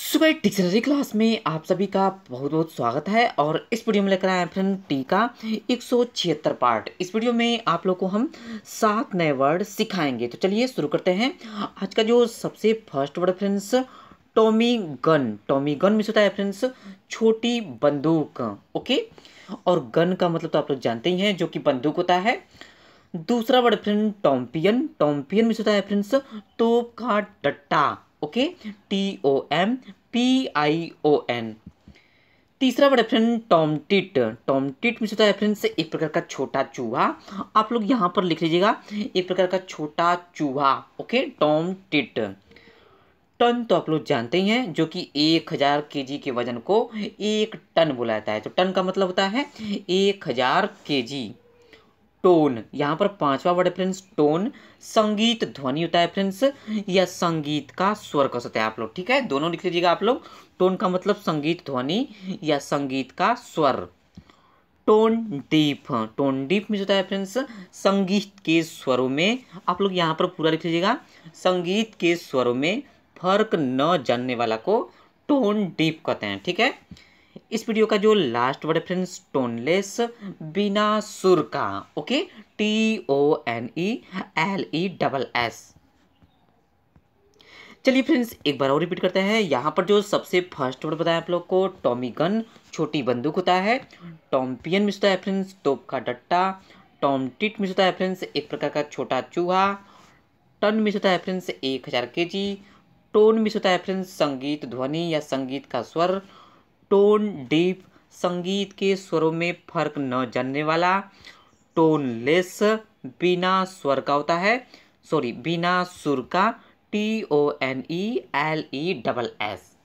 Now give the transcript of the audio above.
सुबह dictionary class में आप सभी का बहुत बहुत स्वागत है और इस वीडियो में लेकर आए हैं फ्रेंड टी का एक पार्ट इस वीडियो में आप लोग को हम सात नए वर्ड सिखाएंगे तो चलिए शुरू करते हैं आज का जो सबसे first word friends tommy gun tommy gun में होता है फ्रेंड्स छोटी बंदूक ओके और गन का मतलब तो आप लोग जानते ही हैं जो कि बंदूक होता है दूसरा वर्ड फ्रेंड टॉम्पियन टॉम्पियन में होता है फ्रेंड्स तोप का डट्टा okay T O M P I O N तीसरा वर्ड है फ्रेंड टॉमटिट टॉमटिट में होता है फ्रेंड से एक प्रकार का छोटा चूहा आप लोग यहाँ पर लिख लीजिएगा एक प्रकार का छोटा चूहा ओके टॉमटिट टन तो आप लोग जानते ही हैं जो कि एक हज़ार के जी के वजन को एक टन बोला जाता है तो टन का मतलब होता है एक हज़ार के जी टोन यहाँ पर पांचवा वर्ड है फ्रेंड्स टोन संगीत ध्वनि होता है फ्रेंड्स या संगीत का स्वर कह सकते हैं आप लोग ठीक है दोनों लिख लीजिएगा आप लोग टोन का मतलब संगीत ध्वनि या संगीत का स्वर टोन डीप टोन डीप में जो होता है फ्रेंड्स संगीत के स्वरों में आप लोग यहाँ पर पूरा लिख लीजिएगा संगीत के स्वरों में फर्क न जानने वाला को टोन डीप कहते हैं ठीक है इस वीडियो का जो लास्ट वर्ड है फ्रेंड्स टोनलेस बिना सुर का okay T O N E L E double S चलिए फ्रेंड्स एक बार और रिपीट करते हैं यहाँ पर जो सबसे फर्स्ट वर्ड बताया आप लोग को टॉमिगन छोटी बंदूक होता है टॉम्पियन मिस होता है फ्रेंड्स तोप का डट्टा टॉमटिट मिस होता है फ्रेंड्स एक प्रकार का छोटा चूहा टन मिस होता है फ्रेंड्स एक हज़ार के जी टोन मिस होता है फ्रेंड्स संगीत ध्वनि या संगीत का स्वर टोन डीप संगीत के स्वरों में फर्क न जानने वाला टोनलेस बिना स्वर का होता है सॉरी बिना सुर का T O N E L E double S